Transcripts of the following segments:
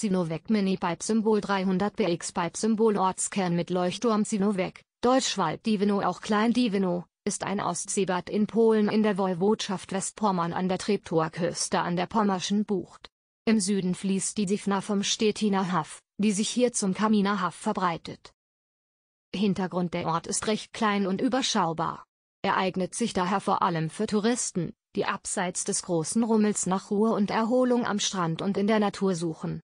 Synovec Mini Pipe Symbol 300 BX Pipe Symbol Ortskern mit Leuchtturm Synovec, Deutschwald Divino auch Klein Divino, ist ein Ostseebad in Polen in der Woiwodschaft Westpommern an der Treptower Küste an der Pommerschen Bucht. Im Süden fließt die Sifna vom Stettiner Haff, die sich hier zum Kaminer Haff verbreitet. Hintergrund der Ort ist recht klein und überschaubar. Er eignet sich daher vor allem für Touristen, die abseits des großen Rummels nach Ruhe und Erholung am Strand und in der Natur suchen.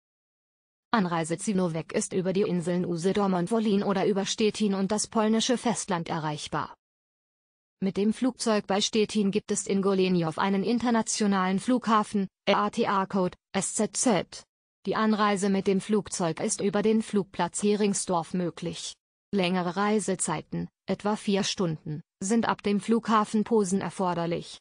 Anreise weg ist über die Inseln Usedom und Wolin oder über Stettin und das polnische Festland erreichbar. Mit dem Flugzeug bei Stettin gibt es in Goleniow einen internationalen Flughafen, EATA-Code, SZZ. Die Anreise mit dem Flugzeug ist über den Flugplatz Heringsdorf möglich. Längere Reisezeiten, etwa vier Stunden, sind ab dem Flughafen Posen erforderlich.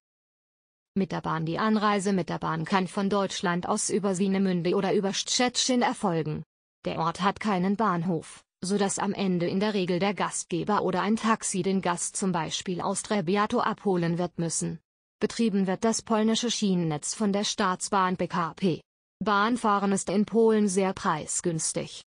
Mit der Bahn Die Anreise mit der Bahn kann von Deutschland aus über Sienemünde oder über Szczecin erfolgen. Der Ort hat keinen Bahnhof, so dass am Ende in der Regel der Gastgeber oder ein Taxi den Gast zum Beispiel aus Trebiato abholen wird müssen. Betrieben wird das polnische Schienennetz von der Staatsbahn BKP. Bahnfahren ist in Polen sehr preisgünstig.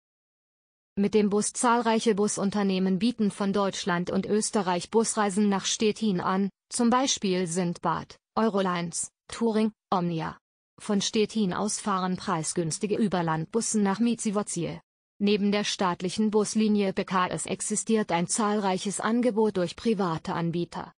Mit dem Bus zahlreiche Busunternehmen bieten von Deutschland und Österreich Busreisen nach Stettin an, zum Beispiel Sindbad, Eurolines, Touring, Omnia. Von Stettin aus fahren preisgünstige Überlandbussen nach Mizivoziel. Neben der staatlichen Buslinie BKS existiert ein zahlreiches Angebot durch private Anbieter.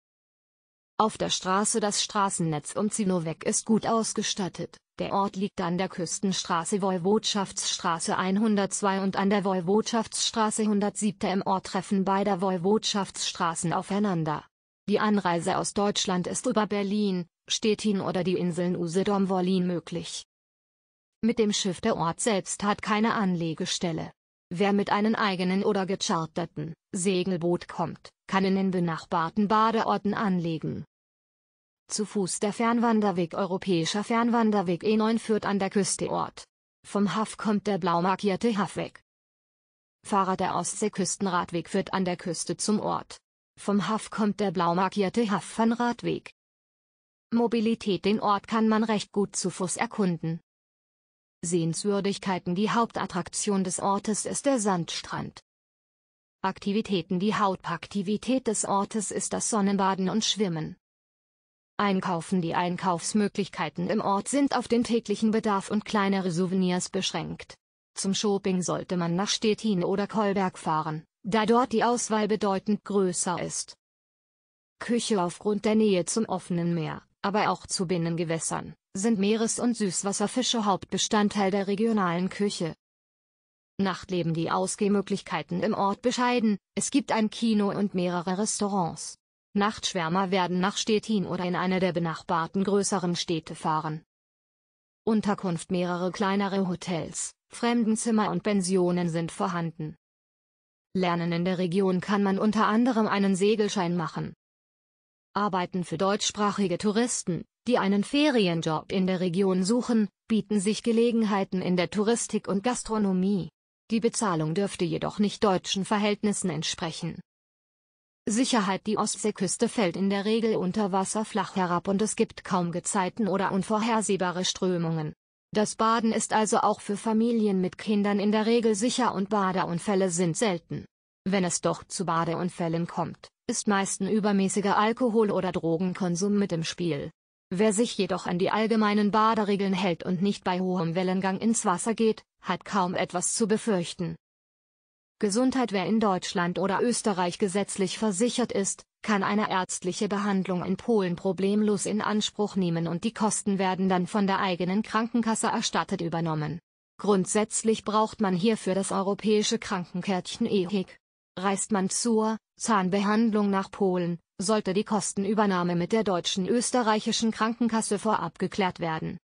Auf der Straße Das Straßennetz um Zinovec ist gut ausgestattet. Der Ort liegt an der Küstenstraße Woiwodschaftsstraße 102 und an der Woiwodschaftsstraße 107. Im Ort treffen beider Woiwodschaftsstraßen aufeinander. Die Anreise aus Deutschland ist über Berlin, Stettin oder die Inseln Usedom wolin möglich. Mit dem Schiff der Ort selbst hat keine Anlegestelle. Wer mit einem eigenen oder gecharterten Segelboot kommt, kann in den benachbarten Badeorten anlegen. Zu Fuß der Fernwanderweg Europäischer Fernwanderweg E9 führt an der Küste Ort. Vom Haff kommt der blau markierte Haffweg. Fahrer der Ostseeküstenradweg führt an der Küste zum Ort. Vom Haff kommt der blau markierte Haffernradweg. Mobilität Den Ort kann man recht gut zu Fuß erkunden. Sehenswürdigkeiten Die Hauptattraktion des Ortes ist der Sandstrand. Aktivitäten Die Hauptaktivität des Ortes ist das Sonnenbaden und Schwimmen. Einkaufen Die Einkaufsmöglichkeiten im Ort sind auf den täglichen Bedarf und kleinere Souvenirs beschränkt. Zum Shopping sollte man nach Stettin oder Kolberg fahren da dort die Auswahl bedeutend größer ist. Küche aufgrund der Nähe zum offenen Meer, aber auch zu Binnengewässern, sind Meeres- und Süßwasserfische Hauptbestandteil der regionalen Küche. Nachtleben die Ausgehmöglichkeiten im Ort bescheiden, es gibt ein Kino und mehrere Restaurants. Nachtschwärmer werden nach Stettin oder in einer der benachbarten größeren Städte fahren. Unterkunft mehrere kleinere Hotels, Fremdenzimmer und Pensionen sind vorhanden. Lernen in der Region kann man unter anderem einen Segelschein machen. Arbeiten für deutschsprachige Touristen, die einen Ferienjob in der Region suchen, bieten sich Gelegenheiten in der Touristik und Gastronomie. Die Bezahlung dürfte jedoch nicht deutschen Verhältnissen entsprechen. Sicherheit Die Ostseeküste fällt in der Regel unter Wasser flach herab und es gibt kaum Gezeiten oder unvorhersehbare Strömungen. Das Baden ist also auch für Familien mit Kindern in der Regel sicher und Badeunfälle sind selten. Wenn es doch zu Badeunfällen kommt, ist meist ein übermäßiger Alkohol- oder Drogenkonsum mit im Spiel. Wer sich jedoch an die allgemeinen Baderegeln hält und nicht bei hohem Wellengang ins Wasser geht, hat kaum etwas zu befürchten. Gesundheit Wer in Deutschland oder Österreich gesetzlich versichert ist, kann eine ärztliche Behandlung in Polen problemlos in Anspruch nehmen und die Kosten werden dann von der eigenen Krankenkasse erstattet übernommen. Grundsätzlich braucht man hierfür das europäische Krankenkärtchen EHIC. Reist man zur Zahnbehandlung nach Polen, sollte die Kostenübernahme mit der deutschen österreichischen Krankenkasse vorab geklärt werden.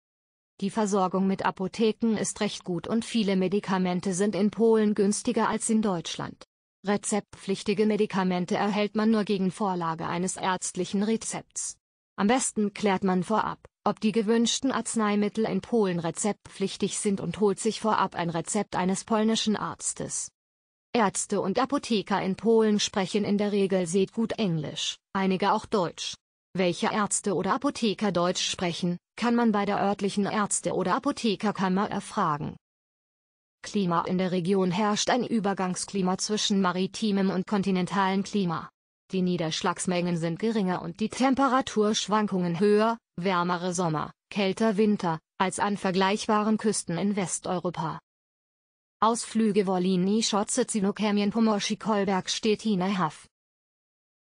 Die Versorgung mit Apotheken ist recht gut und viele Medikamente sind in Polen günstiger als in Deutschland. Rezeptpflichtige Medikamente erhält man nur gegen Vorlage eines ärztlichen Rezepts. Am besten klärt man vorab, ob die gewünschten Arzneimittel in Polen rezeptpflichtig sind und holt sich vorab ein Rezept eines polnischen Arztes. Ärzte und Apotheker in Polen sprechen in der Regel sehr gut Englisch, einige auch Deutsch. Welche Ärzte oder Apotheker Deutsch sprechen, kann man bei der örtlichen Ärzte- oder Apothekerkammer erfragen. Klima in der Region herrscht ein Übergangsklima zwischen maritimem und kontinentalem Klima. Die Niederschlagsmengen sind geringer und die Temperaturschwankungen höher, wärmere Sommer, kälter Winter, als an vergleichbaren Küsten in Westeuropa. Ausflüge Wolini Schotze Zinokärmien Pomorski Kolberg Stettiner Haff